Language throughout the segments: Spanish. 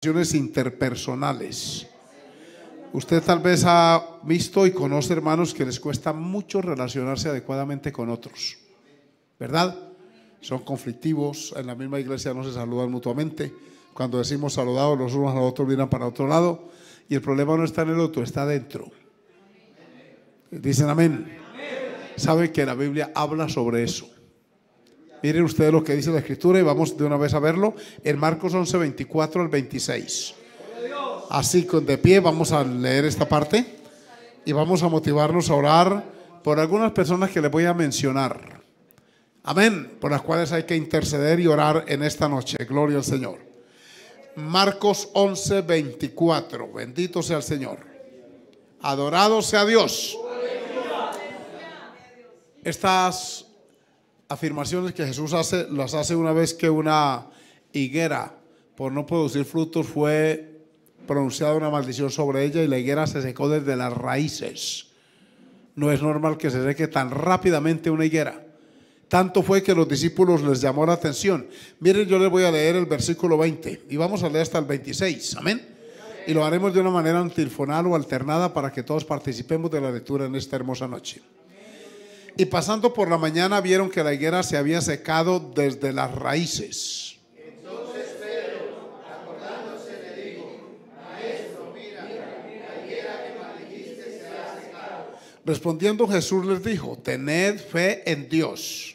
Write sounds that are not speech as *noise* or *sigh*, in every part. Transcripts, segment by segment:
relaciones interpersonales. Usted tal vez ha visto y conoce hermanos que les cuesta mucho relacionarse adecuadamente con otros, ¿verdad? Son conflictivos, en la misma iglesia no se saludan mutuamente. Cuando decimos saludados los unos a los otros miran para otro lado y el problema no está en el otro, está dentro. Dicen amén. Saben que la Biblia habla sobre eso. Miren ustedes lo que dice la escritura y vamos de una vez a verlo en Marcos 11, 24 al 26. Así con de pie vamos a leer esta parte y vamos a motivarnos a orar por algunas personas que les voy a mencionar. Amén, por las cuales hay que interceder y orar en esta noche. Gloria al Señor. Marcos 11, 24. Bendito sea el Señor. Adorado sea Dios. Estas afirmaciones que Jesús hace, las hace una vez que una higuera, por no producir frutos, fue pronunciada una maldición sobre ella y la higuera se secó desde las raíces. No es normal que se seque tan rápidamente una higuera. Tanto fue que los discípulos les llamó la atención. Miren, yo les voy a leer el versículo 20 y vamos a leer hasta el 26. Amén. Y lo haremos de una manera antifonal o alternada para que todos participemos de la lectura en esta hermosa noche. Y pasando por la mañana vieron que la higuera se había secado desde las raíces. Respondiendo Jesús les dijo, tened fe en Dios.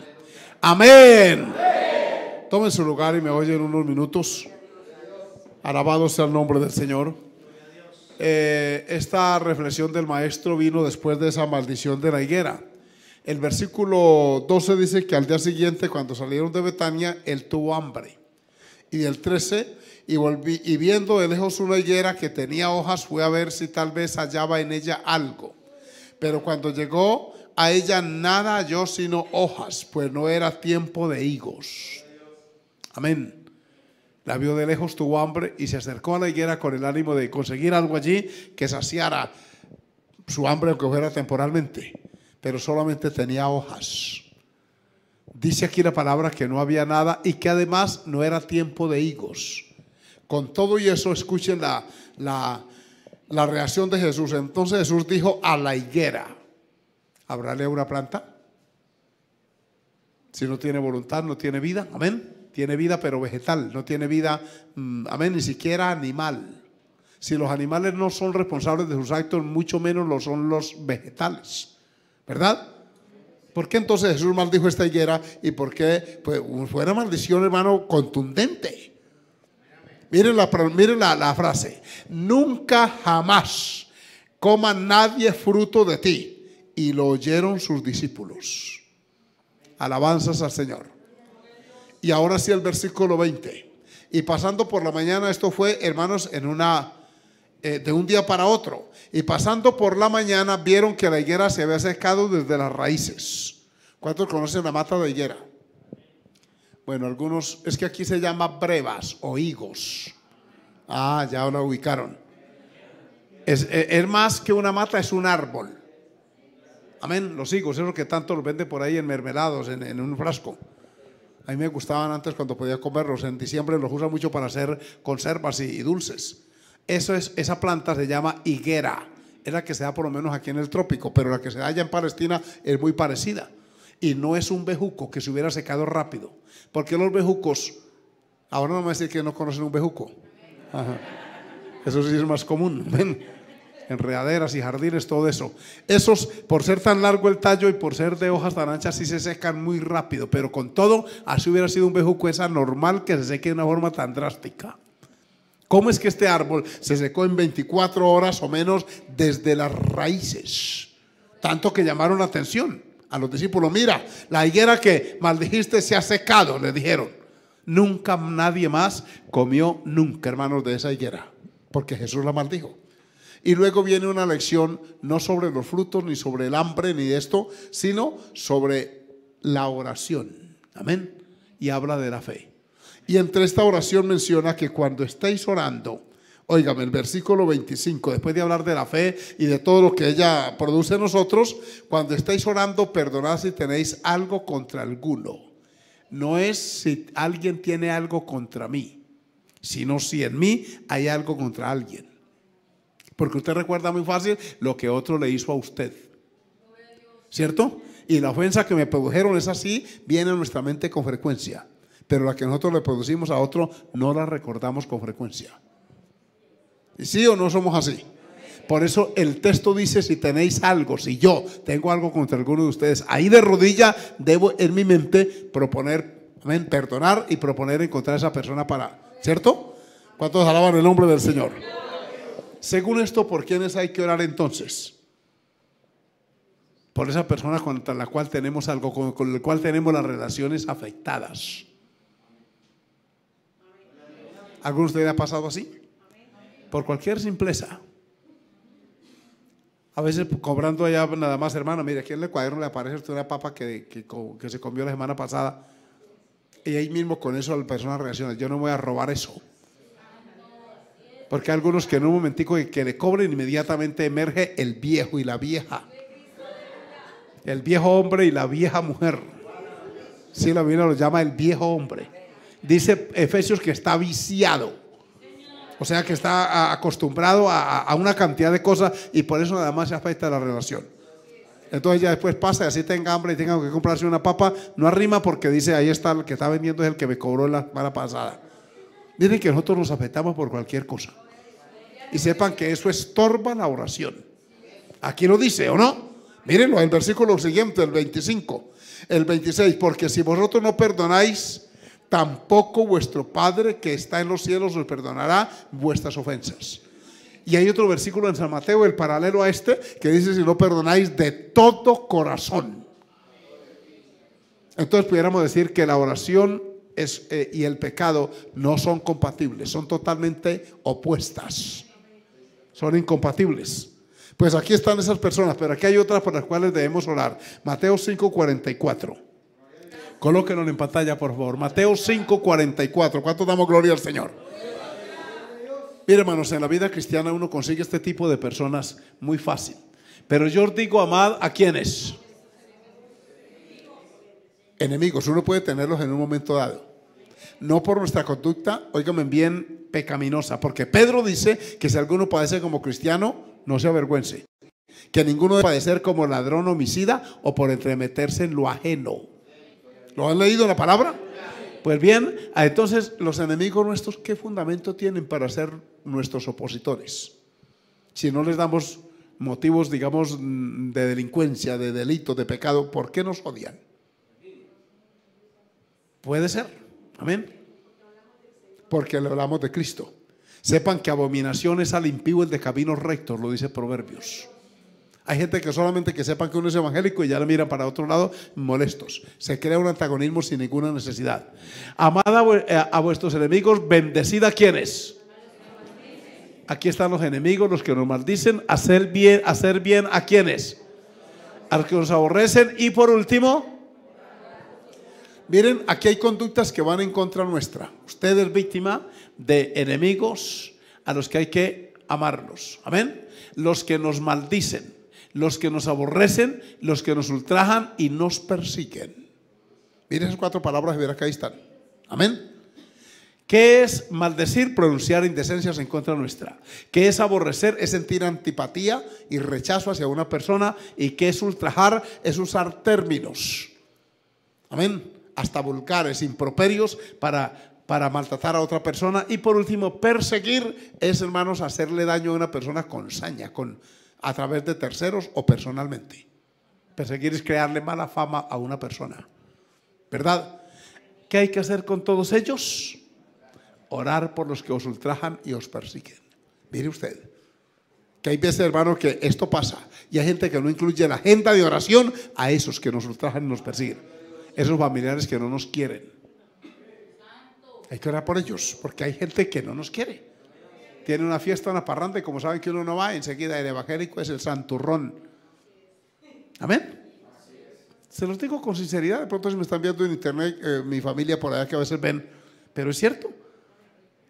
Amén. Tomen su lugar y me oyen unos minutos. Alabado sea el nombre del Señor. Eh, esta reflexión del maestro vino después de esa maldición de la higuera. El versículo 12 dice que al día siguiente, cuando salieron de Betania, él tuvo hambre. Y el 13, y, volví, y viendo de lejos una higuera que tenía hojas, fue a ver si tal vez hallaba en ella algo. Pero cuando llegó, a ella nada yo sino hojas, pues no era tiempo de higos. Amén. La vio de lejos, tuvo hambre y se acercó a la higuera con el ánimo de conseguir algo allí que saciara su hambre, aunque fuera temporalmente, pero solamente tenía hojas. Dice aquí la palabra que no había nada y que además no era tiempo de higos. Con todo y eso, escuchen la, la, la reacción de Jesús. Entonces Jesús dijo a la higuera a una planta. Si no tiene voluntad, no tiene vida. Amén. Tiene vida, pero vegetal. No tiene vida, mm, amén, ni siquiera animal. Si los animales no son responsables de sus actos, mucho menos lo son los vegetales. ¿Verdad? ¿Por qué entonces Jesús maldijo esta higuera? ¿Y por qué? Pues uh, fue una maldición, hermano, contundente. Miren la, la frase. Nunca jamás coma nadie fruto de ti y lo oyeron sus discípulos. Alabanzas al Señor. Y ahora sí el versículo 20. Y pasando por la mañana, esto fue, hermanos, en una eh, de un día para otro. Y pasando por la mañana vieron que la higuera se había secado desde las raíces. ¿Cuántos conocen la mata de higuera? Bueno, algunos, es que aquí se llama brevas o higos. Ah, ya la ubicaron. es eh, más que una mata, es un árbol. Amén, los higos, lo que tanto los vende por ahí en mermelados, en, un frasco. A mí me gustaban antes cuando podía comerlos. En diciembre los usan mucho para hacer conservas y, dulces. Eso es, esa planta se llama higuera. Es la que se da por lo menos aquí en el trópico, pero la que se da allá en Palestina es muy parecida. Y no es un bejuco que se hubiera secado rápido. Porque los bejucos, ahora no me voy a decir que no conocen un bejuco. Eso sí es más común. ¿ven? enredaderas y jardines, todo eso. Esos, por ser tan largo el tallo y por ser de hojas tan anchas, sí se secan muy rápido, pero con todo, así hubiera sido un bejuco, es normal que se seque de una forma tan drástica. ¿Cómo es que este árbol se secó en 24 horas o menos desde las raíces? Tanto que llamaron atención a los discípulos, mira, la higuera que maldijiste se ha secado, le dijeron. Nunca nadie más comió, nunca hermanos, de esa higuera, porque Jesús la maldijo. Y luego viene una lección no sobre los frutos, ni sobre el hambre, ni de esto, sino sobre la oración. Amén. Y habla de la fe. Y entre esta oración menciona que cuando estáis orando, Óigame, el versículo 25, después de hablar de la fe y de todo lo que ella produce en nosotros, cuando estáis orando, perdonad si tenéis algo contra alguno. No es si alguien tiene algo contra mí, sino si en mí hay algo contra alguien. Porque usted recuerda muy fácil lo que otro le hizo a usted. ¿Cierto? Y la ofensa que me produjeron es así, viene a nuestra mente con frecuencia. Pero la que nosotros le producimos a otro no la recordamos con frecuencia. ¿Y sí o no somos así? Por eso el texto dice, si tenéis algo, si yo tengo algo contra alguno de ustedes, ahí de rodilla debo en mi mente proponer, perdonar y proponer encontrar a esa persona para, ¿cierto? ¿Cuántos alaban el nombre del Señor? Según esto, ¿por quiénes hay que orar entonces? Por esa persona contra la cual tenemos algo, con, la cual tenemos las relaciones afectadas. ¿Alguno de ustedes ha pasado así? Por cualquier simpleza. A veces cobrando allá nada más, hermano, mire, aquí en el cuaderno le aparece una papa que, que, que se comió la semana pasada. Y ahí mismo con eso la persona reacciona, yo no voy a robar eso. Porque hay algunos que en un momentico que le cobren inmediatamente emerge el viejo y la vieja. El viejo hombre y la vieja mujer. Si la Biblia lo llama el viejo hombre. Dice Efesios que está viciado. O sea que está acostumbrado a, una cantidad de cosas y por eso nada más se afecta la relación. Entonces ya después pasa y así tenga hambre y tenga que comprarse una papa, no arrima porque dice, ahí está, el que está vendiendo es el que me cobró la semana pasada. dice que nosotros nos afectamos por cualquier cosa y sepan que eso estorba la oración. Aquí lo dice, ¿o no? Mírenlo, el versículo siguiente, el 25, el 26, porque si vosotros no perdonáis, tampoco vuestro Padre que está en los cielos os perdonará vuestras ofensas. Y hay otro versículo en San Mateo, el paralelo a este, que dice, si no perdonáis de todo corazón. Entonces pudiéramos decir que la oración es, eh, y el pecado no son compatibles, son totalmente opuestas. Son incompatibles. Pues aquí están esas personas, pero aquí hay otras por las cuales debemos orar. Mateo 5:44. Colóquenlo en pantalla, por favor. Mateo 5:44. ¿Cuánto damos gloria al Señor? Mire, hermanos, en la vida cristiana uno consigue este tipo de personas muy fácil. Pero yo os digo, amad a quienes. Enemigos. Uno puede tenerlos en un momento dado no por nuestra conducta, oígame bien, pecaminosa, porque Pedro dice que si alguno padece como cristiano, no se avergüence, que ninguno debe padecer como ladrón homicida o por entremeterse en lo ajeno. ¿Lo han leído la palabra? Pues bien, ah, entonces los enemigos nuestros, ¿qué fundamento tienen para ser nuestros opositores? Si no les damos motivos, digamos, de delincuencia, de delito, de pecado, ¿por qué nos odian? Puede ser. Amén. Porque le hablamos de Cristo. Sepan que abominación es al impío el de caminos rectos, lo dice Proverbios. Hay gente que solamente que sepan que uno es evangélico y ya lo miran para otro lado molestos. Se crea un antagonismo sin ninguna necesidad. amada eh, a, vuestros enemigos, bendecida a quienes. Aquí están los enemigos, los que nos maldicen, hacer bien, hacer bien a quienes. Al que nos aborrecen y por último, Miren, aquí hay conductas que van en contra nuestra. Usted es víctima de enemigos a los que hay que amarlos. Amén. Los que nos maldicen, los que nos aborrecen, los que nos ultrajan y nos persiguen. Miren esas cuatro palabras y verá que ahí están. Amén. ¿Qué es maldecir? Pronunciar indecencias en contra nuestra. ¿Qué es aborrecer? Es sentir antipatía y rechazo hacia una persona. ¿Y qué es ultrajar? Es usar términos. Amén hasta vulgares, improperios para, para maltratar a otra persona. Y por último, perseguir es, hermanos, hacerle daño a una persona con saña, con, a través de terceros o personalmente. Perseguir es crearle mala fama a una persona. ¿Verdad? ¿Qué hay que hacer con todos ellos? Orar por los que os ultrajan y os persiguen. Mire usted, que hay veces, hermanos que esto pasa y hay gente que no incluye en la agenda de oración a esos que nos ultrajan y nos persiguen esos familiares que no nos quieren. Hay que orar por ellos, porque hay gente que no nos quiere. Tiene una fiesta, una parranda, como saben que uno no va, enseguida el evangélico es el santurrón. Amén. Se los digo con sinceridad, de pronto si me están viendo en internet, eh, mi familia por allá que a veces ven, pero es cierto,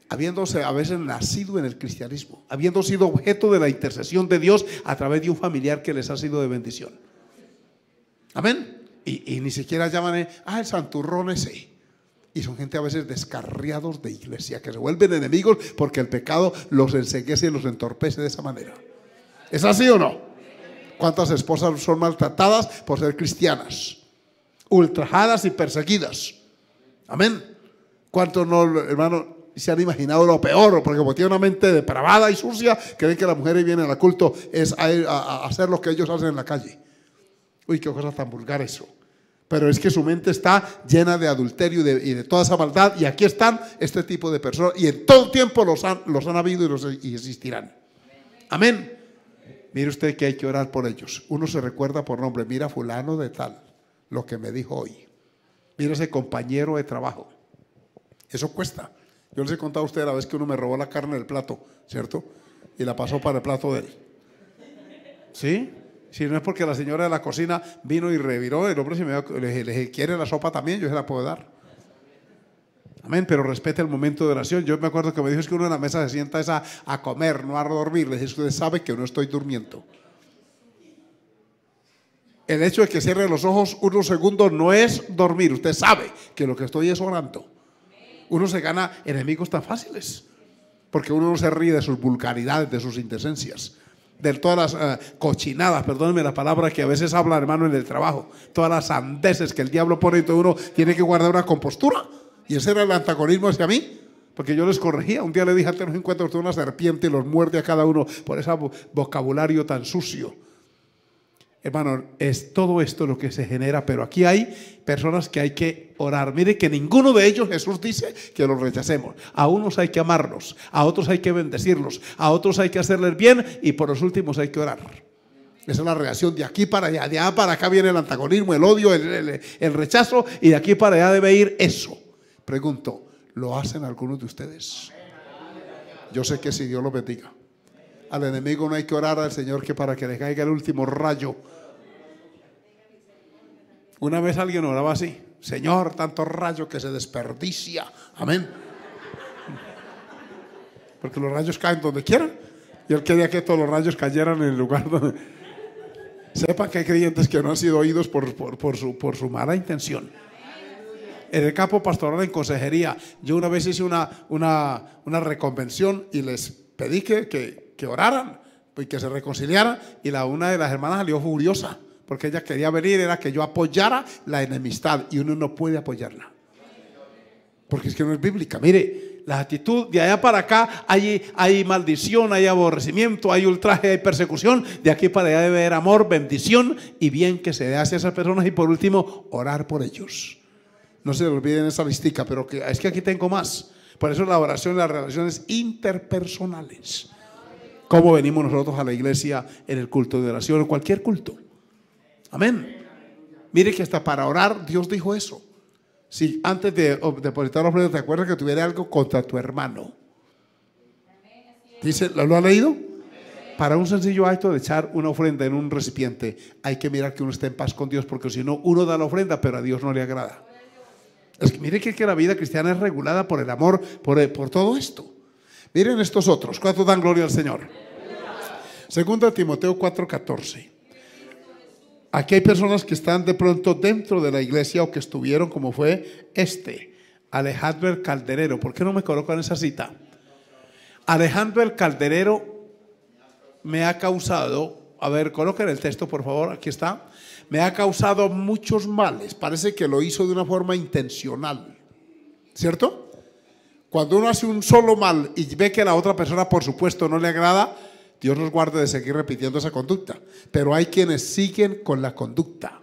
habiéndose a veces nacido en el cristianismo, habiendo sido objeto de la intercesión de Dios a través de un familiar que les ha sido de bendición. Amén. Y, ni siquiera llaman, eh, ah, el santurrón ese. Y son gente a veces descarriados de iglesia, que se vuelven enemigos porque el pecado los enseguece y los entorpece de esa manera. ¿Es así o no? ¿Cuántas esposas son maltratadas por ser cristianas? Ultrajadas y perseguidas. Amén. ¿Cuántos no, hermano, se han imaginado lo peor? Porque como tiene una mente depravada y sucia, creen que la mujer viene al culto es a hacer lo que ellos hacen en la calle. Uy, qué cosa tan vulgar eso. Pero es que su mente está llena de adulterio y de, toda esa maldad. Y aquí están este tipo de personas. Y en todo tiempo los han, habido y, los, existirán. Amén. Mire usted que hay que orar por ellos. Uno se recuerda por nombre. Mira fulano de tal, lo que me dijo hoy. Mira ese compañero de trabajo. Eso cuesta. Yo les he contado a usted la vez que uno me robó la carne del plato, ¿cierto? Y la pasó para el plato de él. ¿Sí? Si no es porque la señora de la cocina vino y reviró, el hombre se me le ¿quiere la sopa también? Yo se la puedo dar. Amén, pero respete el momento de oración. Yo me acuerdo que me dijo es que uno en la mesa se sienta esa a comer, no a dormir. le dije, usted sabe que no estoy durmiendo. El hecho de que cierre los ojos unos segundos no es dormir. Usted sabe que lo que estoy es orando. Uno se gana enemigos tan fáciles. Porque uno no se ríe de sus vulgaridades, de sus indecencias de todas las eh, cochinadas, perdónenme la palabra que a veces habla, hermano, en el trabajo, todas las sandeces que el diablo pone y todo uno tiene que guardar una compostura. Y ese era el antagonismo hacia mí. Porque yo les corregía. Un día le dije a los usted una serpiente y los muerde a cada uno por ese vocabulario tan sucio. Hermano, es todo esto lo que se genera, pero aquí hay personas que hay que orar. Mire que ninguno de ellos Jesús dice que los rechacemos. A unos hay que amarlos, a otros hay que bendecirlos, a otros hay que hacerles bien y por los últimos hay que orar. Esa es la reacción de aquí para allá, de allá para acá viene el antagonismo, el odio, el, el rechazo y de aquí para allá debe ir eso. Pregunto, ¿lo hacen algunos de ustedes? Yo sé que si Dios los bendiga. Al enemigo no hay que orar al Señor que para que le caiga el último rayo. Una vez alguien oraba así, Señor, tanto rayo que se desperdicia. Amén. Porque los rayos caen donde quieran. Y él quería que todos los rayos cayeran en el lugar donde... Sepa que hay creyentes que no han sido oídos por, su, mala intención en el campo pastoral en consejería. Yo una vez hice una, reconvención y les pedí que que oraran y que se reconciliaran. Y la una de las hermanas salió furiosa porque ella quería venir, era que yo apoyara la enemistad y uno no puede apoyarla. Porque es que no es bíblica. Mire, la actitud de allá para acá hay, hay maldición, hay aborrecimiento, hay ultraje, hay persecución. De aquí para allá debe haber amor, bendición y bien que se dé hacia esas personas. Y por último, orar por ellos. No se olviden esa listica, pero que, es que aquí tengo más. Por eso la oración, las relaciones interpersonales cómo venimos nosotros a la iglesia en el culto de oración o cualquier culto. Amén. Mire que hasta para orar Dios dijo eso. Si antes de depositar la ofrenda te acuerdas que tuviera algo contra tu hermano. Dice, ¿lo, lo ha leído? Para un sencillo acto de echar una ofrenda en un recipiente, hay que mirar que uno esté en paz con Dios, porque si no, uno da la ofrenda, pero a Dios no le agrada. Es que mire que, que la vida cristiana es regulada por el amor, por, por todo esto. Miren estos otros, ¿cuántos dan gloria al Señor? Segunda Timoteo 4:14. Aquí hay personas que están de pronto dentro de la iglesia o que estuvieron como fue este, Alejandro el Calderero. ¿Por qué no me colocan esa cita? Alejandro el Calderero me ha causado, a ver, coloquen el texto por favor, aquí está, me ha causado muchos males. Parece que lo hizo de una forma intencional, ¿cierto? Cuando uno hace un solo mal y ve que a la otra persona, por supuesto, no le agrada, Dios nos guarde de seguir repitiendo esa conducta. Pero hay quienes siguen con la conducta.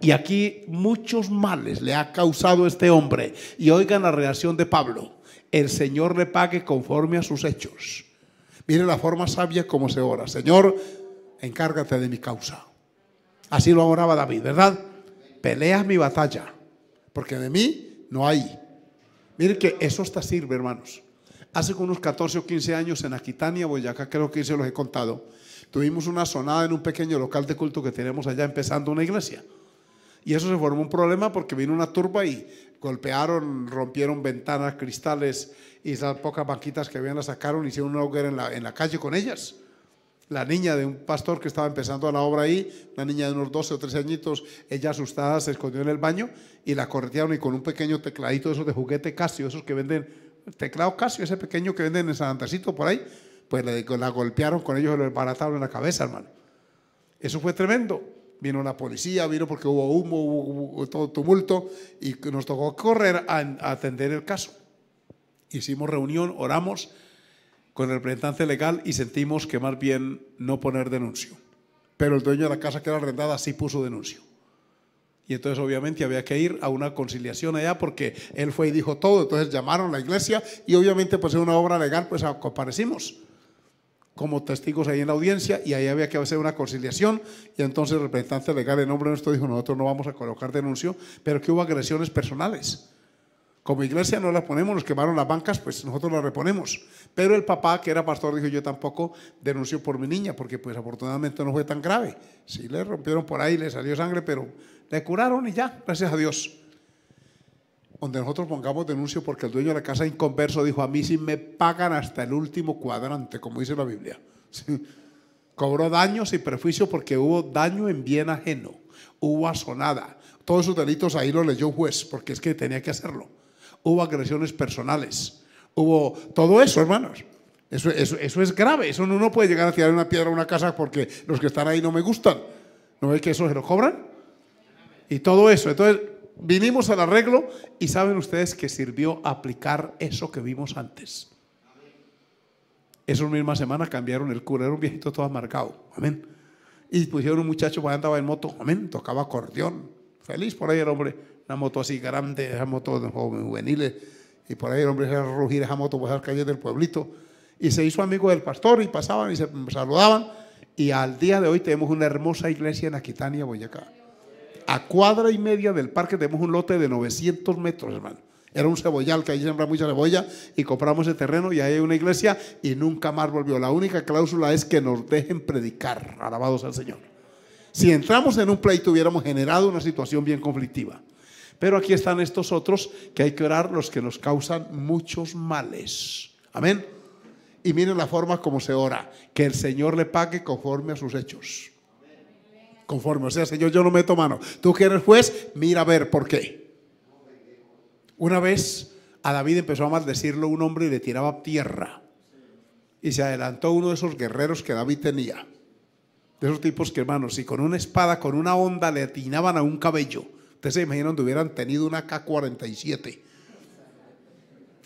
Y aquí muchos males le ha causado este hombre. Y oigan la reacción de Pablo. El Señor le pague conforme a sus hechos. Mire la forma sabia como se ora. Señor, encárgate de mi causa. Así lo oraba David, ¿verdad? Pelea mi batalla, porque de mí no hay Miren que eso hasta sirve, hermanos. Hace unos 14 o 15 años en Aquitania, Boyacá, creo que se los he contado, tuvimos una sonada en un pequeño local de culto que tenemos allá empezando una iglesia. Y eso se formó un problema porque vino una turba y golpearon, rompieron ventanas, cristales y esas pocas banquitas que habían las sacaron, hicieron un hogar en la calle con ellas la niña de un pastor que estaba empezando la obra ahí, una niña de unos 12 o 13 añitos, ella asustada se escondió en el baño y la corretearon y con un pequeño tecladito de de juguete Casio, esos que venden, teclado Casio, ese pequeño que venden en San Andresito por ahí, pues la golpearon con ellos, lo embarataron en la cabeza, hermano. Eso fue tremendo. Vino la policía, vino porque hubo humo, hubo, todo tumulto y nos tocó correr a atender el caso. Hicimos reunión, oramos con representante legal y sentimos que más bien no poner denuncio. Pero el dueño de la casa que era arrendada sí puso denuncio. Y entonces obviamente había que ir a una conciliación allá porque él fue y dijo todo, entonces llamaron a la iglesia y obviamente pues en una obra legal pues comparecimos como testigos ahí en la audiencia y ahí había que hacer una conciliación y entonces el representante legal en nombre de nuestro dijo nosotros no vamos a colocar denuncio, pero que hubo agresiones personales como iglesia no las ponemos, nos quemaron las bancas, pues nosotros las reponemos. Pero el papá, que era pastor, dijo, yo tampoco denunció por mi niña, porque pues afortunadamente no fue tan grave. Sí, le rompieron por ahí, le salió sangre, pero le curaron y ya, gracias a Dios. Donde nosotros pongamos denuncio porque el dueño de la casa inconverso dijo, a mí si me pagan hasta el último cuadrante, como dice la Biblia. Cobró daños y perjuicio porque hubo daño en bien ajeno, hubo asonada. Todos sus delitos ahí lo leyó un juez, porque es que tenía que hacerlo hubo agresiones personales, hubo todo eso, hermanos. Eso, es grave, eso no uno puede llegar a tirar una piedra a una casa porque los que están ahí no me gustan. ¿No es que eso se lo cobran? Y todo eso. Entonces, vinimos al arreglo y saben ustedes que sirvió aplicar eso que vimos antes. Esa misma semana cambiaron el cura, era un viejito todo amargado. Amén. Y pusieron un muchacho que pues, andaba en moto, amén, tocaba acordeón. Feliz por ahí el hombre una moto así grande, esa moto de juveniles, y por ahí el hombre se rugir esa moto por las calles del pueblito, y se hizo amigo del pastor y pasaban y se saludaban, y al día de hoy tenemos una hermosa iglesia en Aquitania, Boyacá. A cuadra y media del parque tenemos un lote de 900 metros, hermano. Era un cebollal que ahí sembra mucha cebolla y compramos el terreno y ahí hay una iglesia y nunca más volvió. La única cláusula es que nos dejen predicar, alabados al Señor. Si entramos en un pleito hubiéramos generado una situación bien conflictiva. Pero aquí están estos otros que hay que orar los que nos causan muchos males. Amén. Y miren la forma como se ora. Que el Señor le pague conforme a sus hechos. Conforme. O sea, Señor, yo no meto mano. Tú que eres juez, mira a ver por qué. Una vez a David empezó a maldecirlo un hombre y le tiraba tierra. Y se adelantó uno de esos guerreros que David tenía. De esos tipos que, hermanos, y con una espada, con una onda le atinaban a un cabello, se imaginan donde hubieran tenido una K-47.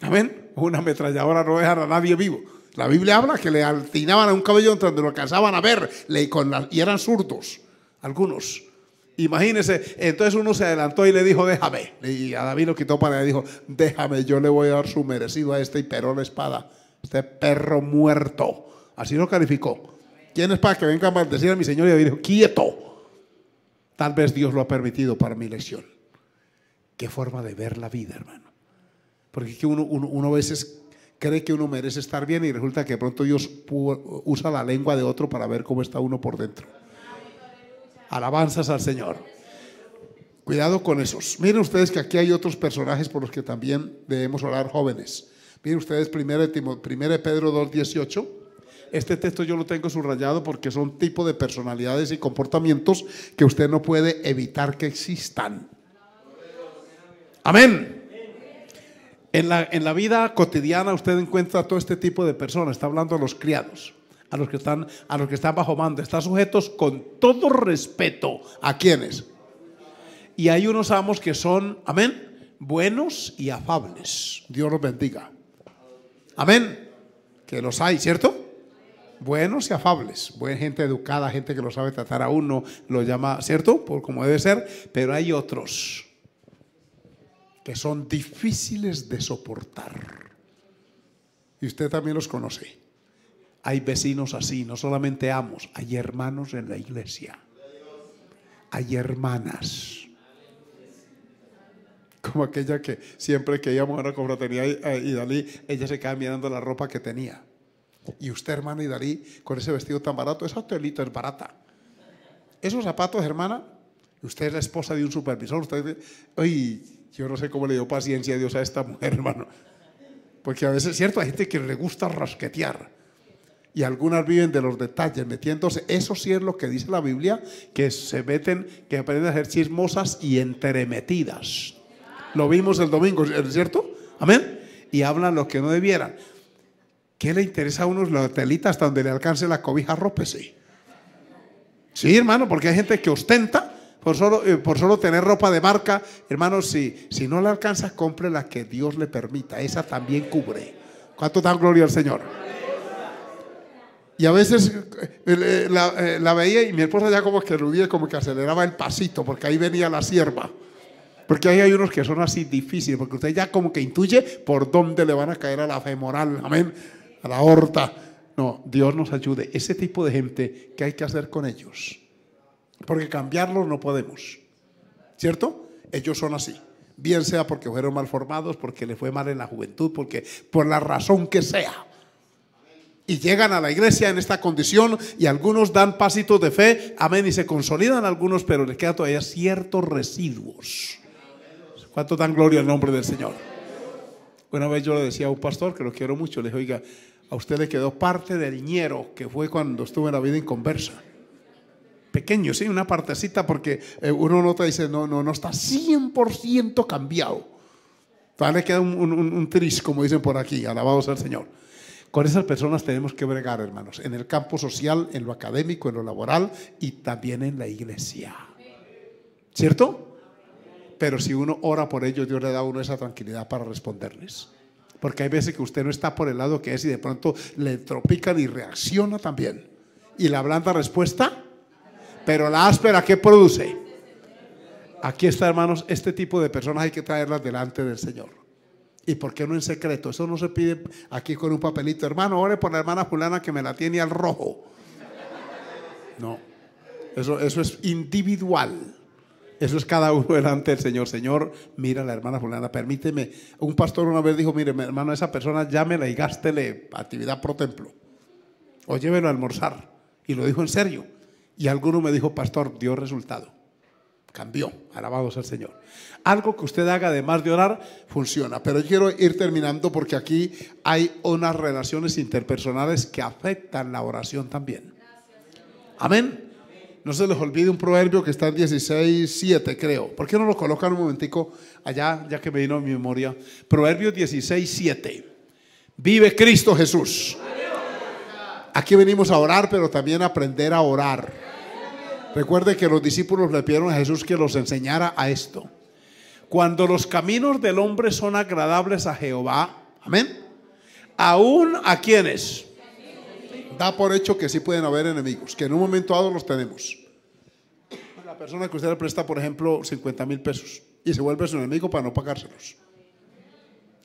Amén. Una ametralladora no dejara a nadie vivo. La Biblia habla que le altinaban a un cabello donde lo alcanzaban a ver le, y eran zurdos, algunos. Imagínense, entonces uno se adelantó y le dijo, déjame. Y a David lo quitó para y dijo, déjame, yo le voy a dar su merecido a este y peró la espada. Este perro muerto. Así lo calificó. ¿Quién es para que venga a maldecir a mi señor? Y David dijo, quieto Tal vez Dios lo ha permitido para mi lección. Qué forma de ver la vida, hermano. Porque uno, uno, uno a veces cree que uno merece estar bien y resulta que pronto Dios usa la lengua de otro para ver cómo está uno por dentro. Alabanzas al Señor. Cuidado con esos. Miren ustedes que aquí hay otros personajes por los que también debemos orar jóvenes. Miren ustedes 1 Pedro 18. Este texto yo lo tengo subrayado porque son tipo de personalidades y comportamientos que usted no puede evitar que existan. Amén. En la, en la vida cotidiana usted encuentra todo este tipo de personas. Está hablando a los criados, a los que están, a los que están bajo mando. Están sujetos con todo respeto a quienes. Y hay unos amos que son, amén, buenos y afables. Dios los bendiga. Amén. Que los hay, ¿cierto? buenos y afables, buena gente educada, gente que lo sabe tratar a uno, lo llama, ¿cierto? Por como debe ser, pero hay otros que son difíciles de soportar. Y usted también los conoce. Hay vecinos así, no solamente amos, hay hermanos en la iglesia. Hay hermanas como aquella que siempre que íbamos a una confraternidad y, Dalí, ella se quedaba mirando la ropa que tenía. Y usted, hermano y Darí con ese vestido tan barato, esa telita es barata. Esos zapatos, hermana, usted es la esposa de un supervisor, usted oye, yo no sé cómo le dio paciencia a Dios a esta mujer, *laughs* hermano. Porque a veces, cierto, hay gente que le gusta rasquetear. Y algunas viven de los detalles, metiéndose. Eso sí es lo que dice la Biblia, que se meten, que aprenden a ser chismosas y entremetidas. Lo vimos el domingo, ¿cierto? Amén. Y hablan lo que no debieran. ¿Qué le interesa a unos la telita hasta donde le alcance la cobija? Rópese. Sí, hermano, porque hay gente que ostenta por solo, eh, por solo tener ropa de marca. Hermano, si, si no la alcanza, compre la que Dios le permita. Esa también cubre. ¿Cuánto da gloria al Señor? Y a veces eh, eh, la, veía y mi esposa ya como que vi, como que aceleraba el pasito, porque ahí venía la sierva. Porque ahí hay unos que son así difíciles, porque usted ya como que intuye por dónde le van a caer a la femoral. Amén a la horta. No, Dios nos ayude. Ese tipo de gente, ¿qué hay que hacer con ellos? Porque cambiarlos no podemos. ¿Cierto? Ellos son así. Bien sea porque fueron mal formados, porque les fue mal en la juventud, porque por la razón que sea. Y llegan a la iglesia en esta condición y algunos dan pasitos de fe, amén, y se consolidan algunos, pero les queda todavía ciertos residuos. ¿Cuánto dan gloria al nombre del Señor? Una vez yo le decía a un pastor que lo quiero mucho, le dije, oiga, a usted le quedó parte del dinero, que fue cuando estuvo en la vida en conversa. Pequeño, sí, una partecita, porque eh, uno nota y dice, no, no, no está 100% cambiado. Todavía le queda un, un, tris, como dicen por aquí, alabados al Señor. Con esas personas tenemos que bregar, hermanos, en el campo social, en lo académico, en lo laboral y también en la iglesia. ¿Cierto? Pero si uno ora por ellos, Dios le da a uno esa tranquilidad para responderles. Porque hay veces que usted no está por el lado que es y de pronto le tropican y reacciona también. Y la blanda respuesta, pero la áspera, ¿qué produce? Aquí está, hermanos, este tipo de personas hay que traerlas delante del Señor. ¿Y por qué no en secreto? Eso no se pide aquí con un papelito. Hermano, ore por la hermana fulana que me la tiene al rojo. No, eso, eso es individual. Eso es cada uno delante del Señor. Señor, mira la hermana fulana, permíteme. Un pastor una vez dijo, mire, mi hermano, esa persona llámela y gástele actividad pro templo. O llévelo a almorzar. Y lo dijo en serio. Y alguno me dijo, pastor, dio resultado. Cambió. Alabados al el Señor. Algo que usted haga además de orar funciona. Pero quiero ir terminando porque aquí hay unas relaciones interpersonales que afectan la oración también. Amén no se les olvide un proverbio que está en 16, 7, creo. ¿Por qué no lo colocan un momentico allá, ya que me vino a mi memoria? Proverbio 16, Vive Cristo Jesús. Aquí venimos a orar, pero también a aprender a orar. Recuerde que los discípulos le pidieron a Jesús que los enseñara a esto. Cuando los caminos del hombre son agradables a Jehová, amén. Aún a quienes da por hecho que sí pueden haber enemigos, que en un momento dado los tenemos. La persona que usted le presta, por ejemplo, 50 mil pesos y se vuelve su enemigo para no pagárselos.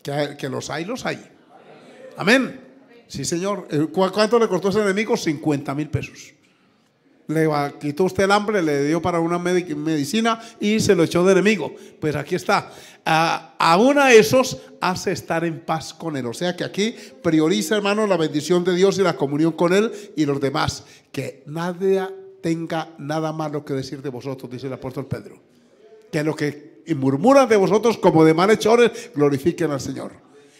Que, los hay, los hay. Amén. Sí, señor. Eh, ¿Cuánto le costó ese enemigo? 50 mil pesos le quitó usted el hambre, le dio para una medicina y se lo echó de enemigo. Pues aquí está. Ah, a aún a esos hace estar en paz con él. O sea que aquí prioriza, hermano, la bendición de Dios y la comunión con él y los demás. Que nadie tenga nada malo que decir de vosotros, dice el apóstol Pedro. Que lo que murmuran de vosotros como de malhechores, glorifiquen al Señor.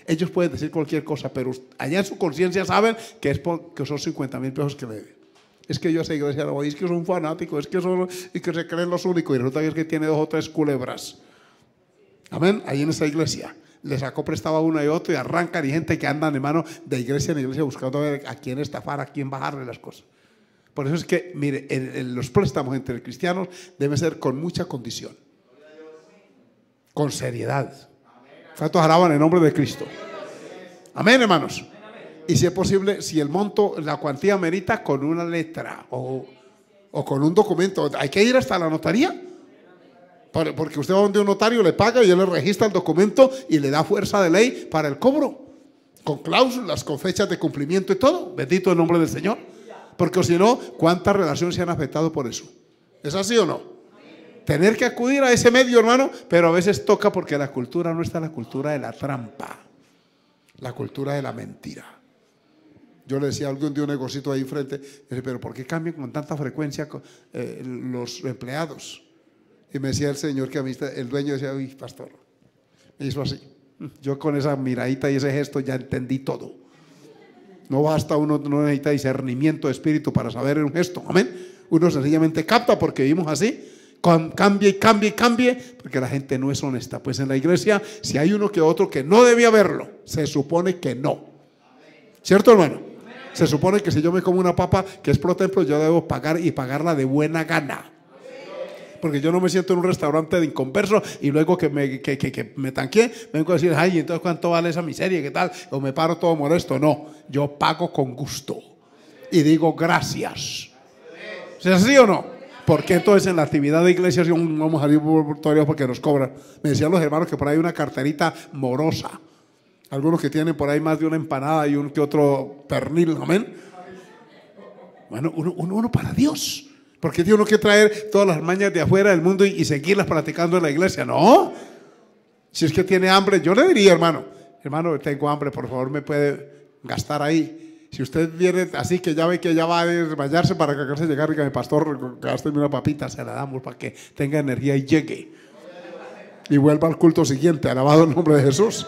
Ellos pueden decir cualquier cosa, pero allá en su conciencia saben que es son 50 mil pesos que le deben es que yo a esa iglesia no voy, es que es un fanático, es que, solo y que se creen los únicos y resulta que es que tiene dos o tres culebras. Amén, ahí en esa iglesia. Le sacó prestaba uno y otro y arrancan y gente que andan, hermano, de iglesia en iglesia buscando a quién estafar, a quién bajarle las cosas. Por eso es que, mire, los préstamos entre cristianos deben ser con mucha condición, con seriedad. Fatos alaban en nombre de Cristo? Amén, hermanos. Y si es posible, si el monto, la cuantía merita con una letra o, con un documento. Hay que ir hasta la notaría. Porque usted va donde un notario, le paga y él le registra el documento y le da fuerza de ley para el cobro. Con cláusulas, con fechas de cumplimiento y todo. Bendito el nombre del Señor. Porque si no, ¿cuántas relaciones se han afectado por eso? ¿Es así o no? Tener que acudir a ese medio, hermano, pero a veces toca porque la cultura no está la cultura de la trampa, la cultura de la mentira. Yo le decía a algún día un negocito ahí frente, pero ¿por qué cambian con tanta frecuencia eh, los empleados? Y me decía el señor que a mí, el dueño decía, uy, pastor, me hizo así. Yo con esa miradita y ese gesto ya entendí todo. No basta, uno no necesita discernimiento de espíritu para saber un gesto, amén. Uno sencillamente capta porque vivimos así, cambie y cambie y cambie, porque la gente no es honesta. Pues en la iglesia, si hay uno que otro que no debía verlo, se supone que no. ¿Cierto, hermano? Se supone que si yo me como una papa que es pro templo, yo debo pagar y pagarla de buena gana. Porque yo no me siento en un restaurante de inconverso y luego que me, que, que, me tanqué, vengo a decir, ay, entonces cuánto vale esa miseria, qué tal, o me paro todo molesto. No, yo pago con gusto y digo gracias. ¿Es así o no? Porque entonces en la actividad de iglesia vamos a salir porque nos cobran? Me decían los hermanos que por ahí hay una carterita morosa. Algunos que tienen por ahí más de una empanada y un que otro pernil, amén. Bueno, uno, para Dios. Porque Dios no quiere traer todas las mañas de afuera del mundo y, seguirlas practicando en la iglesia, no. Si es que tiene hambre, yo le diría, hermano, hermano, tengo hambre, por favor, me puede gastar ahí. Si usted viene así que ya ve que ya va a desmayarse para que acá se llegar, diga, mi pastor, gaste una papita, se la damos para que tenga energía y llegue. Y vuelva al culto siguiente, alabado el nombre de Jesús.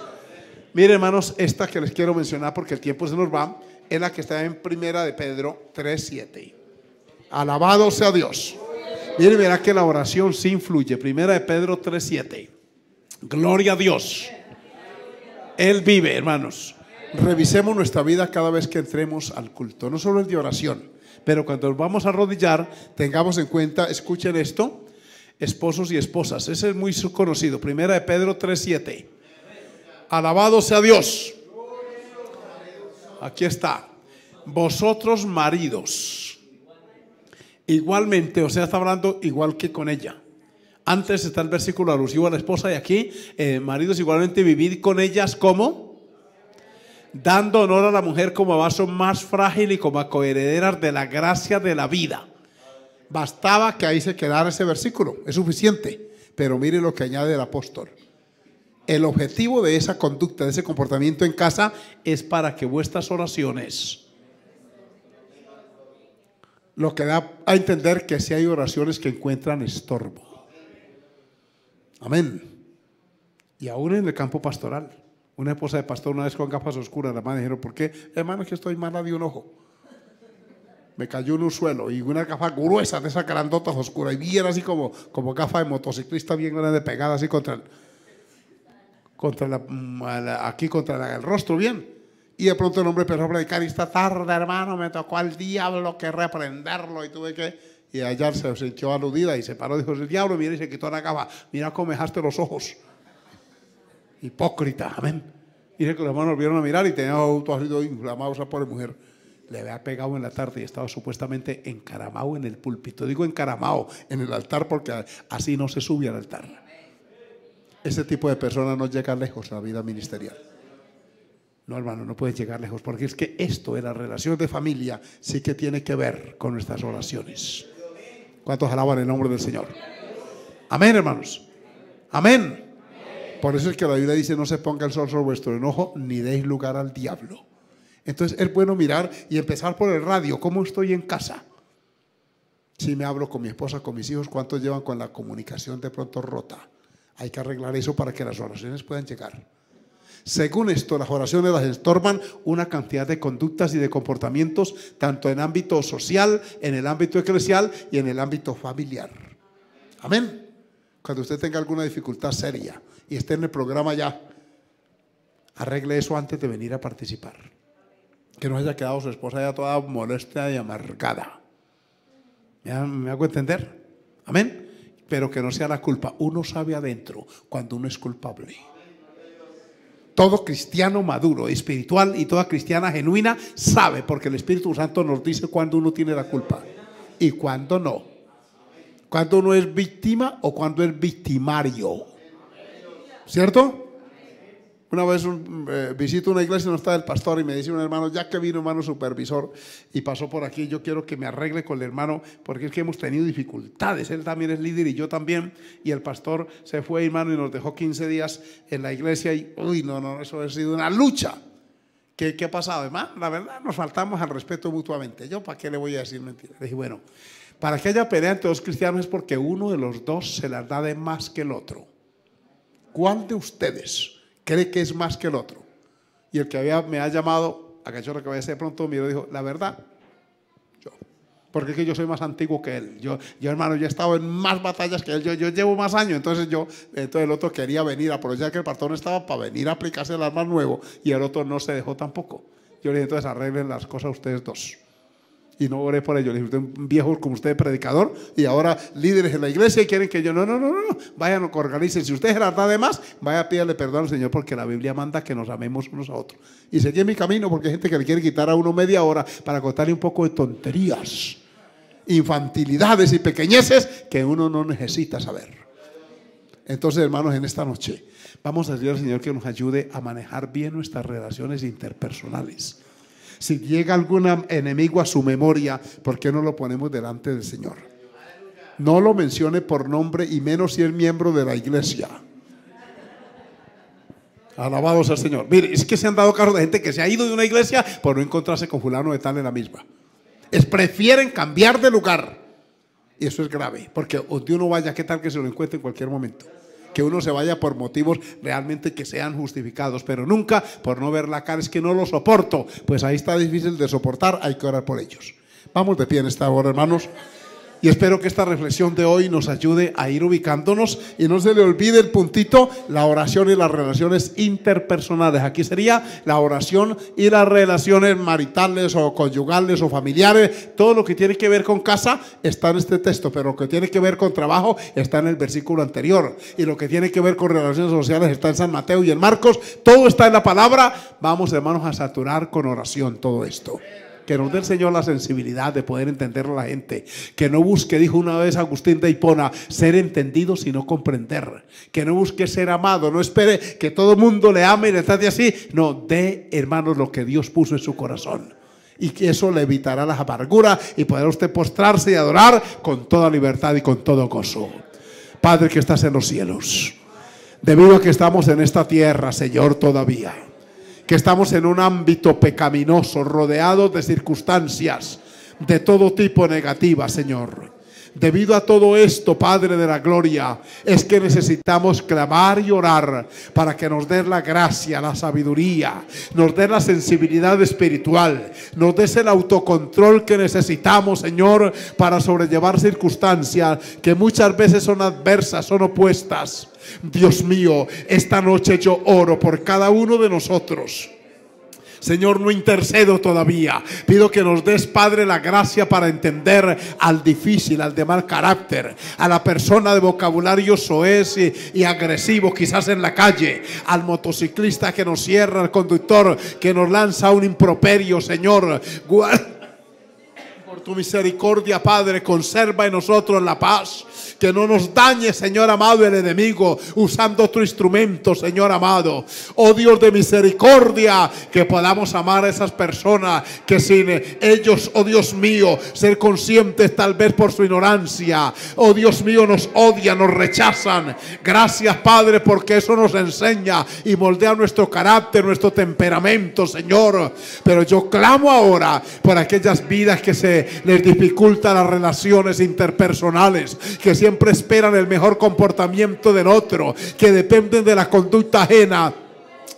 Miren, hermanos, esta que les quiero mencionar porque el tiempo se nos va, es la que está en primera de Pedro 3:7. Alabado sea Dios. Miren, verá que la oración sí influye. Primera de Pedro 3:7. Gloria a Dios. Él vive, hermanos. Revisemos nuestra vida cada vez que entremos al culto, no solo el de oración, pero cuando nos vamos a arrodillar, tengamos en cuenta, escuchen esto, esposos y esposas. Ese es muy conocido. Primera de Pedro 3:7. Alabado sea Dios. Aquí está. Vosotros maridos. Igualmente, o sea, está hablando igual que con ella. Antes está el versículo alusivo a la esposa y aquí, eh, maridos, igualmente vivir con ellas como dando honor a la mujer como vaso más frágil y como coherederas de la gracia de la vida. Bastaba que ahí se quedara ese versículo, es suficiente. Pero mire lo que añade el apóstol. El objetivo de esa conducta, de ese comportamiento en casa, es para que vuestras oraciones, lo que da a entender que si hay oraciones que encuentran estorbo. Amén. Y aún en el campo pastoral. Una esposa de pastor una vez con gafas oscuras, la madre dijeron, ¿por qué? Hermano, es que estoy mala de un ojo. Me cayó en un suelo y una gafa gruesa de esas grandotas oscuras y bien así como, como gafa de motociclista bien grande pegada así contra el contra mm, la, aquí contra el rostro bien. Y de pronto el hombre empezó a predicar y esta tarde, hermano, me tocó al diablo que reprenderlo y tuve que... Y allá se sintió aludida y se paró dijo, el diablo, mira, y se quitó la capa, mira cómo me dejaste los ojos. Hipócrita, amén. Y que los hermanos volvieron a mirar y tenía así, sido inflamado, a pobre mujer. Le había pegado en la tarde y estaba supuestamente encaramado en el púlpito. Digo encaramado en el altar porque así no se sube al altar. Ese tipo de personas no llega lejos a la vida ministerial. No, hermano, no puede llegar lejos, porque es que esto de la relación de familia sí que tiene que ver con nuestras oraciones. ¿Cuántos alaban el nombre del Señor? Amén, hermanos. Amén. Por eso es que la Biblia dice, no se ponga el sol sobre vuestro enojo, ni deis lugar al diablo. Entonces es bueno mirar y empezar por el radio, cómo estoy en casa. Si me hablo con mi esposa, con mis hijos, cuántos llevan con la comunicación de pronto rota. Hay que arreglar eso para que las oraciones puedan llegar. Según esto, las oraciones las estorban una cantidad de conductas y de comportamientos, tanto en ámbito social, en el ámbito eclesial y en el ámbito familiar. Amén. Cuando usted tenga alguna dificultad seria y esté en el programa ya, arregle eso antes de venir a participar. Que no haya quedado su esposa ya toda molesta y amargada. me hago entender? Amén pero que no sea la culpa. Uno sabe adentro cuando uno es culpable. Todo cristiano maduro, espiritual y toda cristiana genuina sabe, porque el Espíritu Santo nos dice cuando uno tiene la culpa y cuando no. Cuando uno es víctima o cuando es victimario. ¿Cierto? Una vez un, eh, visito una iglesia donde está el pastor y me dice un hermano, ya que vino hermano supervisor y pasó por aquí, yo quiero que me arregle con el hermano porque es que hemos tenido dificultades. Él también es líder y yo también. Y el pastor se fue, hermano, y nos dejó 15 días en la iglesia y, uy, no, no, eso ha sido una lucha. ¿Qué, ha pasado? Además, la verdad, nos faltamos al respeto mutuamente. Yo, ¿para qué le voy a decir mentira? Le dije, bueno, para que haya pelea entre dos cristianos es porque uno de los dos se las da de más que el otro. ¿Cuál de ustedes? cree que es más que el otro. Y el que había, me ha llamado, a lo que voy a ser pronto, me dijo, la verdad, yo. Porque es que yo soy más antiguo que él. Yo, yo hermano, yo he estado en más batallas que él. Yo, yo llevo más años. Entonces yo, entonces el otro quería venir a aprovechar que el partón estaba para venir a aplicarse el arma nuevo. Y el otro no se dejó tampoco. Yo le dije, entonces arreglen las cosas ustedes dos y no oré por ellos. Le dije, un viejo como usted predicador y ahora líderes en la iglesia y quieren que yo, no, no, no, no, vayan, organicen. Si usted la de más, vaya a pedirle perdón al Señor porque la Biblia manda que nos amemos unos a otros. Y seguí mi camino porque hay gente que le quiere quitar a uno media hora para contarle un poco de tonterías, infantilidades y pequeñeces que uno no necesita saber. Entonces, hermanos, en esta noche vamos a decir al Señor que nos ayude a manejar bien nuestras relaciones interpersonales si llega algún enemigo a su memoria, ¿por qué no lo ponemos delante del Señor? No lo mencione por nombre y menos si es miembro de la iglesia. Alabados al Señor. Mire, es que se han dado caso de gente que se ha ido de una iglesia por no encontrarse con fulano de tal en la misma. Es prefieren cambiar de lugar. Y eso es grave, porque Dios uno vaya, ¿qué tal que se lo encuentre en cualquier momento? que uno se vaya por motivos realmente que sean justificados, pero nunca por no ver la cara, es que no lo soporto. Pues ahí está difícil de soportar, hay que orar por ellos. Vamos de pie en esta hora, hermanos. Y espero que esta reflexión de hoy nos ayude a ir ubicándonos y no se le olvide el puntito, la oración y las relaciones interpersonales. Aquí sería la oración y las relaciones maritales o conyugales o familiares. Todo lo que tiene que ver con casa está en este texto, pero lo que tiene que ver con trabajo está en el versículo anterior. Y lo que tiene que ver con relaciones sociales está en San Mateo y en Marcos. Todo está en la palabra. Vamos hermanos a saturar con oración todo esto que nos dé el Señor la sensibilidad de poder entender a la gente, que no busque, dijo una vez Agustín de Hipona, ser entendido sino comprender, que no busque ser amado, no espere que todo el mundo le ame y le trate así, no, dé hermanos lo que Dios puso en su corazón. Y que eso le evitará las amarguras y podrá usted postrarse y adorar con toda libertad y con todo gozo. Padre que estás en los cielos, debido a que estamos en esta tierra, Señor, todavía que estamos en un ámbito pecaminoso, rodeado de circunstancias de todo tipo negativas, Señor. Debido a todo esto, Padre de la Gloria, es que necesitamos clamar y orar para que nos dé la gracia, la sabiduría, nos dé la sensibilidad espiritual, nos des el autocontrol que necesitamos, Señor, para sobrellevar circunstancias que muchas veces son adversas, son opuestas Dios mío, esta noche yo oro por cada uno de nosotros. Señor, no intercedo todavía. Pido que nos des, Padre, la gracia para entender al difícil, al de mal carácter, a la persona de vocabulario soez y, agresivo, quizás en la calle, al motociclista que nos cierra, al conductor que nos lanza un improperio, Señor por tu misericordia, Padre, conserva en nosotros la paz. Que no nos dañe, Señor amado, el enemigo usando otro instrumento, Señor amado. Oh Dios de misericordia, que podamos amar a esas personas que sin ellos, oh Dios mío, ser conscientes tal vez por su ignorancia. Oh Dios mío, nos odian, nos rechazan. Gracias, Padre, porque eso nos enseña y moldea nuestro carácter, nuestro temperamento, Señor. Pero yo clamo ahora por aquellas vidas que se les dificulta las relaciones interpersonales, que siempre esperan el mejor comportamiento del otro, que dependen de la conducta ajena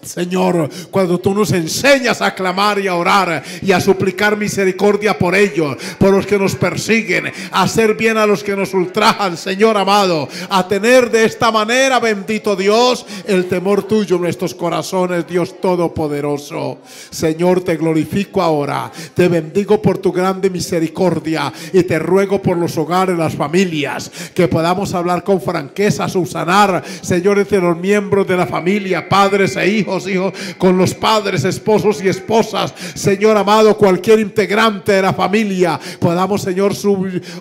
Señor, cuando tú nos enseñas a clamar y a orar y a suplicar misericordia por ellos, por los que nos persiguen, a hacer bien a los que nos ultrajan, Señor amado, a tener de esta manera, bendito Dios, el temor tuyo en nuestros corazones, Dios Todopoderoso. Señor, te glorifico ahora, te bendigo por tu grande misericordia y te ruego por los hogares, las familias, que podamos hablar con franqueza, subsanar, Señor, entre los miembros de la familia, padres e hijos hijos, con los padres, esposos y esposas. Señor amado, cualquier integrante de la familia, podamos, Señor,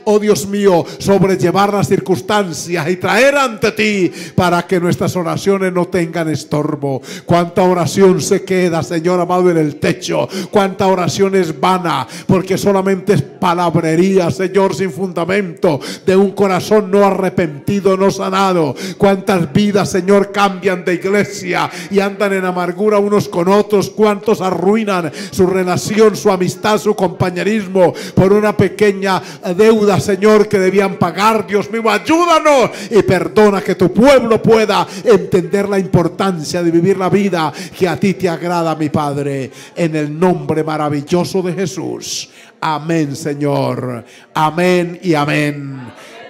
oh Dios mío, sobrellevar las circunstancias y traer ante ti para que nuestras oraciones no tengan estorbo. Cuánta oración se queda, Señor amado, en el techo. Cuánta oración es vana, porque solamente es palabrería, Señor, sin fundamento, de un corazón no arrepentido, no sanado. Cuántas vidas, Señor, cambian de iglesia y andan en en amargura unos con otros, cuántos arruinan su relación, su amistad, su compañerismo por una pequeña deuda, Señor, que debían pagar. Dios mío, ayúdanos y perdona que tu pueblo pueda entender la importancia de vivir la vida que a ti te agrada, mi Padre, en el nombre maravilloso de Jesús. Amén, Señor. Amén y amén.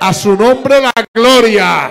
A su nombre la gloria.